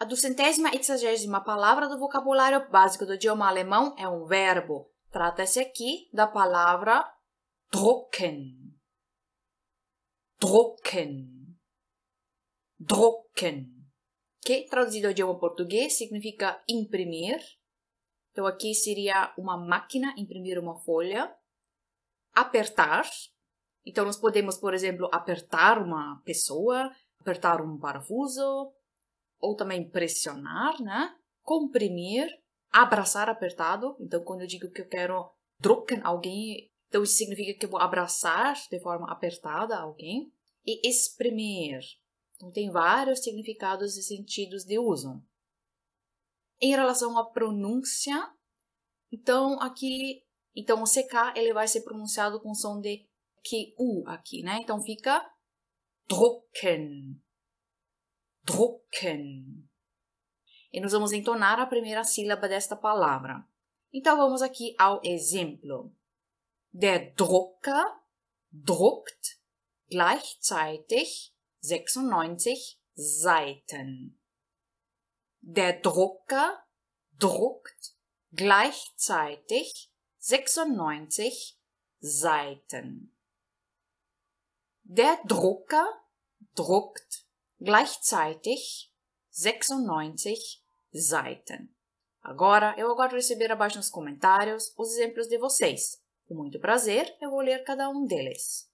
A duzentésima e sexagésima palavra do vocabulário básico do idioma alemão é um verbo. Trata-se aqui da palavra drucken. Drucken. Drucken. Que traduzido ao idioma português significa imprimir. Então aqui seria uma máquina imprimir uma folha. Apertar. Então nós podemos, por exemplo, apertar uma pessoa, apertar um parafuso, ou também pressionar, né? Comprimir, abraçar apertado. Então, quando eu digo que eu quero trocar alguém, então isso significa que eu vou abraçar de forma apertada alguém. E exprimir. Então, tem vários significados e sentidos de uso. Em relação à pronúncia, então aqui, então o CK ele vai ser pronunciado com som de que u aqui, né? Então fica trocken, drucken. E nós vamos entonar a primeira sílaba desta palavra. Então vamos aqui ao exemplo. Der Drucker druckt gleichzeitig 96 Seiten. Der Drucker druckt gleichzeitig 96 Seiten. Der Drucker druckt gleichzeitig 96 Seiten. Agora, eu aguardo receber abaixo nos comentários os exemplos de vocês. Com muito prazer, eu vou ler cada um deles.